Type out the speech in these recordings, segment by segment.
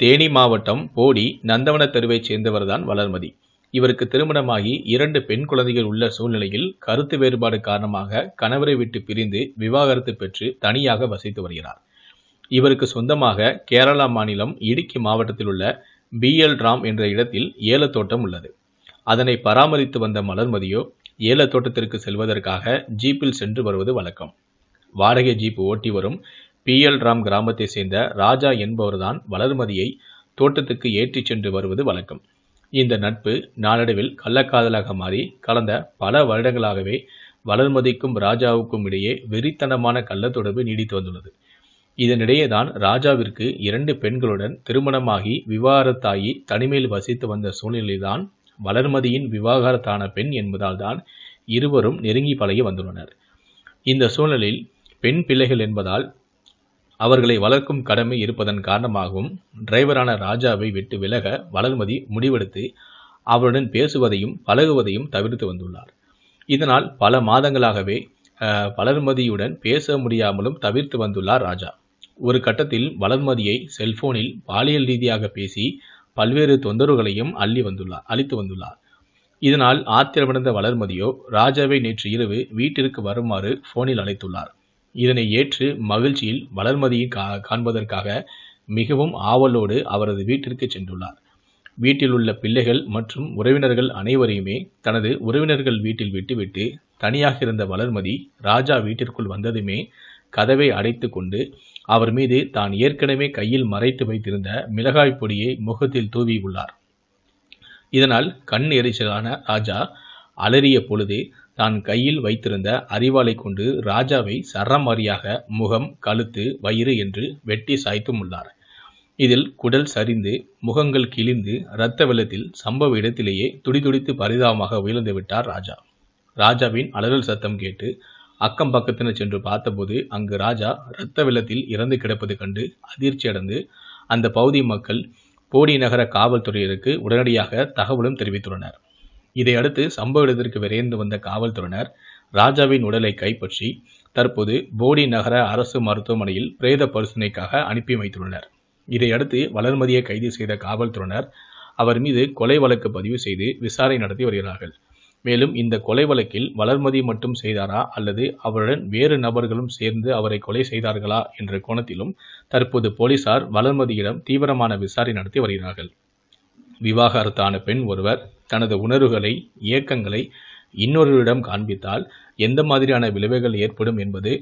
தேனி மாவட்டம் போடி நந்தவன தெருவைச் சேர்ந்தவர்தான் வளர்மதி இவருக்கு திருமணமாகி இரண்டு பெண் குழந்தைகள் உள்ள சூழ்நிலையில் கருத்து வேறுபாடு காரணமாக கணவரை விட்டு பிரிந்து விவாகரத்து பெற்று தனியாக வசித்து வருகிறார் இவருக்கு சொந்தமாக கேரளா மாநிலம் இடுக்கி மாவட்டத்தில் உள்ள பிஎல் ராம் என்ற இடத்தில் ஏலத்தோட்டம் உள்ளது அதனை பராமரித்து வந்த மலர்மதியோ ஏலத்தோட்டத்திற்கு செல்வதற்காக ஜீப்பில் சென்று வருவது வழக்கம் வாடகை ஜீப் ஓட்டி வரும் பி எல் ராம் கிராமத்தை சேர்ந்த ராஜா என்பவர்தான் வளர்மதியை தோட்டத்துக்கு ஏற்றிச் சென்று வருவது வழக்கம் இந்த நட்பு நாளடைவில் கள்ளக்காதலாக மாறி கலந்த பல வருடங்களாகவே வளர்மதிக்கும் ராஜாவுக்கும் இடையே வெறித்தனமான கள்ளத்தொடர்பு நீடித்து வந்துள்ளது இதனிடையே தான் ராஜாவிற்கு இரண்டு பெண்களுடன் திருமணமாகி விவாகரத்தாகி தனிமையில் வசித்து வந்த சூழ்நிலைதான் வளர்மதியின் விவாகரத்தான பெண் என்பதால் தான் இருவரும் நெருங்கி பழகி வந்துள்ளனர் இந்த சூழலில் பெண் பிள்ளைகள் என்பதால் அவர்களை வளர்க்கும் கடமை இருப்பதன் காரணமாகவும் டிரைவரான ராஜாவை விட்டு விலக வளர்மதி முடிவெடுத்து அவருடன் பேசுவதையும் பழகுவதையும் தவிர்த்து வந்துள்ளார் இதனால் பல மாதங்களாகவே வளர்மதியுடன் பேச முடியாமலும் தவிர்த்து வந்துள்ளார் ராஜா ஒரு கட்டத்தில் வளர்மதியை செல்போனில் பாலியல் ரீதியாக பேசி பல்வேறு தொந்தரவுகளையும் அள்ளி வந்துள்ளார் அளித்து வந்துள்ளார் இதனால் ஆத்திரமடைந்த வளர்மதியோ ராஜாவை நேற்று இரவு வீட்டிற்கு வருமாறு போனில் அழைத்துள்ளார் இதனை ஏற்று மகிழ்ச்சியில் வளர்மதியை கா காண்பதற்காக மிகவும் ஆவலோடு அவரது வீட்டிற்கு சென்றுள்ளார் வீட்டில் உள்ள பிள்ளைகள் மற்றும் உறவினர்கள் அனைவரையுமே தனது உறவினர்கள் வீட்டில் விட்டுவிட்டு தனியாக இருந்த வளர்மதி ராஜா வீட்டிற்குள் வந்ததுமே கதவை அடைத்து கொண்டு அவர் மீது தான் ஏற்கனவே கையில் மறைத்து வைத்திருந்த மிளகாய் பொடியை முகத்தில் தூவி உள்ளார் இதனால் கண் எரிச்சலான ராஜா அலறிய பொழுது தான் கையில் வைத்திருந்த அரிவாளை கொண்டு ராஜாவை சரமாரியாக முகம் கழுத்து வயிறு என்று வெட்டி சாய்த்தும் உள்ளார் இதில் குடல் சரிந்து முகங்கள் கிழிந்து இரத்த வெள்ளத்தில் சம்பவ இடத்திலேயே துடிதுடித்து பரிதாபமாக உயர்ந்து விட்டார் ராஜா ராஜாவின் அலறல் சத்தம் கேட்டு அக்கம் பக்கத்தினர் சென்று பார்த்தபோது அங்கு ராஜா இரத்த வெள்ளத்தில் இறந்து கிடப்பது கண்டு அதிர்ச்சியடைந்து அந்த பகுதி மக்கள் போடி நகர காவல்துறையினருக்கு உடனடியாக தகவலும் தெரிவித்துள்ளனர் இதையடுத்து சம்பவ இடத்திற்கு விரைந்து வந்த காவல்துறையினர் ராஜாவின் உடலை கைப்பற்றி தற்போது போடி நகர அரசு மருத்துவமனையில் பிரேத பரிசோதனைக்காக அனுப்பி வைத்துள்ளனர் இதையடுத்து வளர்மதியை கைது செய்த காவல்துறையினர் அவர் மீது கொலை வழக்கு பதிவு செய்து விசாரணை நடத்தி வருகிறார்கள் மேலும் இந்த கொலை வழக்கில் வளர்மதி மட்டும் செய்தாரா அல்லது அவருடன் வேறு நபர்களும் சேர்ந்து அவரை கொலை செய்தார்களா என்ற கோணத்திலும் தற்போது போலீசார் வளர்மதியிடம் தீவிரமான விசாரணை நடத்தி வருகிறார்கள் விவாகரத்தான பெண் ஒருவர் தனது உணர்வுகளை இயக்கங்களை இன்னொருவரிடம் காண்பித்தால் எந்த மாதிரியான விளைவுகள் ஏற்படும் என்பது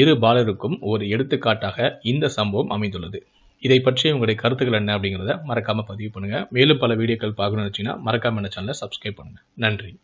இரு பாலருக்கும் ஒரு எடுத்துக்காட்டாக இந்த சம்பவம் அமைந்துள்ளது இதை பற்றி உங்களுடைய கருத்துக்கள் என்ன அப்படிங்கிறத மறக்காமல் பதிவு பண்ணுங்கள் மேலும் பல வீடியோக்கள் பார்க்கணும்னு வச்சிங்கன்னா மறக்காமல் என்ன சேனலை சப்ஸ்கிரைப் பண்ணுங்கள் நன்றி